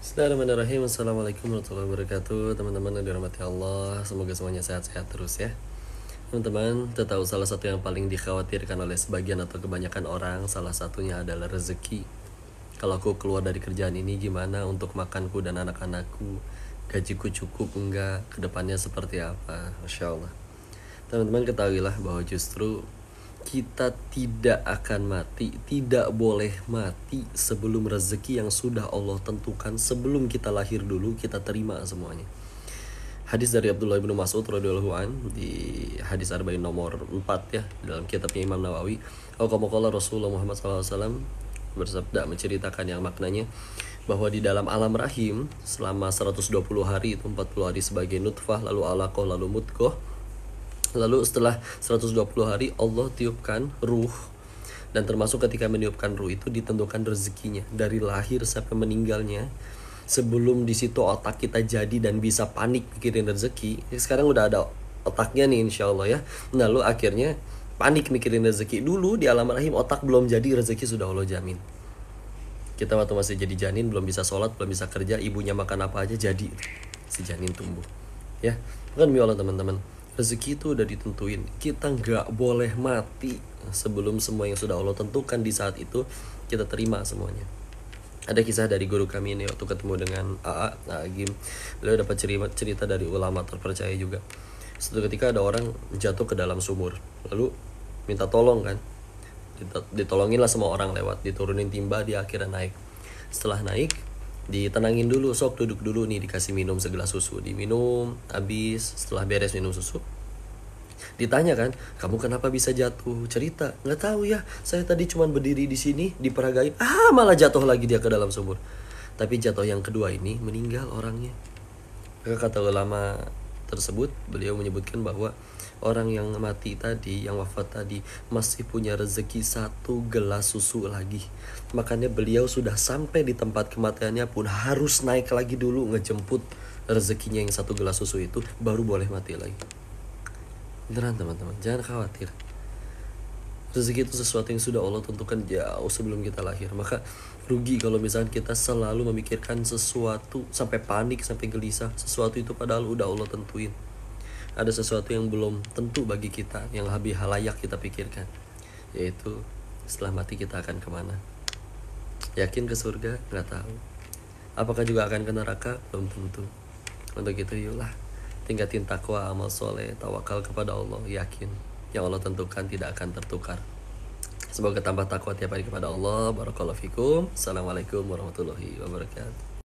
Bismillahirrahmanirrahim Assalamualaikum warahmatullahi wabarakatuh Teman-teman yang dirahmati Allah Semoga semuanya sehat-sehat terus ya Teman-teman, kita tahu salah satu yang paling dikhawatirkan oleh sebagian atau kebanyakan orang Salah satunya adalah rezeki Kalau aku keluar dari kerjaan ini gimana untuk makanku dan anak-anakku Gajiku cukup enggak, kedepannya seperti apa Masya Allah Teman-teman ketahuilah bahwa justru kita tidak akan mati, tidak boleh mati sebelum rezeki yang sudah Allah tentukan sebelum kita lahir dulu kita terima semuanya. Hadis dari Abdullah bin Mas'ud radhiyallahu an di hadis arba'in nomor 4 ya dalam kitabnya Imam Nawawi. Alqamaqala Rasulullah Muhammad SAW bersabda menceritakan yang maknanya bahwa di dalam alam rahim selama 120 hari itu 40 hari sebagai nutfah lalu alaqoh lalu mutqah Lalu setelah 120 hari Allah tiupkan ruh dan termasuk ketika meniupkan ruh itu ditentukan rezekinya dari lahir sampai meninggalnya sebelum di situ otak kita jadi dan bisa panik mikirin rezeki ya sekarang udah ada otaknya nih insya Allah ya nah, lalu akhirnya panik mikirin rezeki dulu di alam rahim otak belum jadi rezeki sudah Allah jamin kita waktu masih jadi janin belum bisa sholat belum bisa kerja ibunya makan apa aja jadi si janin tumbuh ya bukan mi Allah teman-teman rezeki itu udah ditentuin kita nggak boleh mati sebelum semua yang sudah Allah tentukan di saat itu kita terima semuanya ada kisah dari guru kami ini waktu ketemu dengan AA Agim beliau dapat cerita cerita dari ulama terpercaya juga suatu ketika ada orang jatuh ke dalam sumur lalu minta tolong kan ditolongin lah sama orang lewat diturunin timba di akhirnya naik setelah naik ditenangin dulu sok duduk dulu nih dikasih minum segelas susu diminum habis setelah beres minum susu ditanya kan kamu kenapa bisa jatuh cerita nggak tahu ya saya tadi cuma berdiri di sini diperagai ah malah jatuh lagi dia ke dalam sumur tapi jatuh yang kedua ini meninggal orangnya kata ulama tersebut beliau menyebutkan bahwa orang yang mati tadi yang wafat tadi masih punya rezeki satu gelas susu lagi makanya beliau sudah sampai di tempat kematiannya pun harus naik lagi dulu ngejemput rezekinya yang satu gelas susu itu baru boleh mati lagi beneran teman-teman jangan khawatir Rezeki itu sesuatu yang sudah Allah tentukan jauh sebelum kita lahir. Maka rugi kalau misalkan kita selalu memikirkan sesuatu sampai panik, sampai gelisah. Sesuatu itu padahal udah Allah tentuin. Ada sesuatu yang belum tentu bagi kita, yang lebih halayak kita pikirkan. Yaitu setelah mati kita akan kemana. Yakin ke surga? Nggak tahu. Apakah juga akan ke neraka? Belum tentu. Untuk itu yulah tingkatin takwa, amal soleh, tawakal kepada Allah, yakin yang Allah tentukan tidak akan tertukar. Semoga tambah takwa tiap hari kepada Allah. Barakallahu fikum. Assalamualaikum warahmatullahi wabarakatuh.